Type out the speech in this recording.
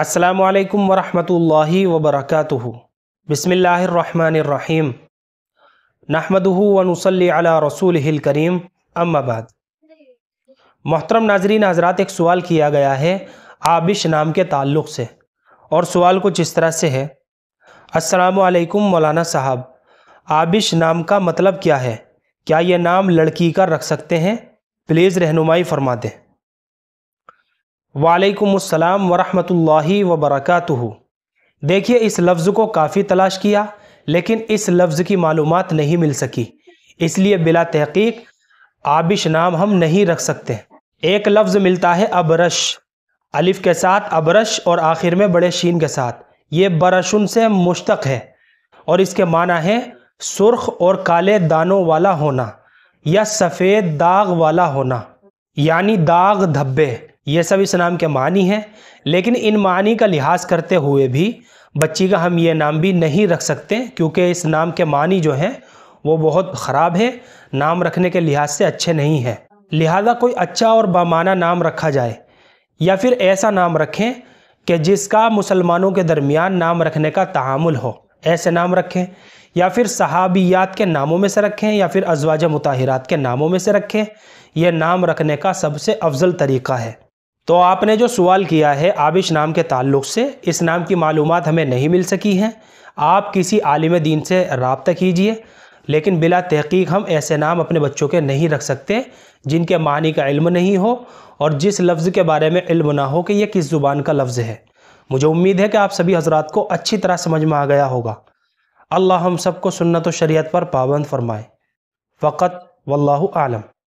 असलकम वरहमल वबरक बसमीम नहमदहू वनसली रसूल करीम अम्माबाद मोहतरम नाजरीन हजरात एक सवाल किया गया है आबिश नाम के ताल्लुक से और सवाल कुछ इस तरह से है असलकम मौलाना साहब आबिश नाम का मतलब क्या है क्या यह नाम लड़की का रख सकते हैं प्लीज़ रहनुमाई फरमा दें वालेकुम वरहमतुल्लाहि व बरकातुहु देखिए इस लफ्ज़ को काफ़ी तलाश किया लेकिन इस लफ्ज़ की मालूम नहीं मिल सकी इसलिए बिला तहकीक आबिश नाम हम नहीं रख सकते एक लफ्ज़ मिलता है अबरश अलिफ के साथ अबरश और आखिर में बड़े शीन के साथ ये बरशुन से मुश्तक है और इसके माना है सुर्ख और काले दानों वाला होना या सफ़ेद दाग वाला होना यानी दाग धब्बे ये सब इस नाम के मानी हैं लेकिन इन मानी का लिहाज करते हुए भी बच्ची का हम ये नाम भी नहीं रख सकते क्योंकि इस नाम के मानी जो हैं वो बहुत ख़राब है नाम रखने के लिहाज से अच्छे नहीं हैं लिहाजा कोई अच्छा और बामाना नाम रखा जाए या फिर ऐसा नाम रखें कि जिसका मुसलमानों के दरमियान नाम रखने का तहमुल हो ऐसे नाम रखें या फिर सहाबियात के नामों में से रखें या फिर अजवाज मुताहरात के नामों में से रखें यह नाम रखने का सबसे अफजल तरीका है तो आपने जो सवाल किया है आबिश नाम के ताल्लुक से इस नाम की मालूम हमें नहीं मिल सकी हैं आप किसी आलिम दीन से रबता कीजिए लेकिन बिला तहकीक हम ऐसे नाम अपने बच्चों के नहीं रख सकते जिनके मानी का इल्म नहीं हो और जिस लफ्ज़ के बारे में इल्म ना हो कि यह किस ज़ुबान का लफ्ज़ है मुझे उम्मीद है कि आप सभी हजरात को अच्छी तरह समझ में आ गया होगा अल्लाह हम सबको सुन्नत शरीयत पर पाबंद फरमाए फ़कत वल्लाहु आलम